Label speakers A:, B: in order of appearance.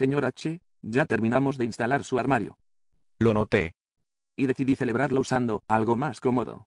A: Señora H, ya terminamos de instalar su armario. Lo noté. Y decidí celebrarlo usando algo más cómodo.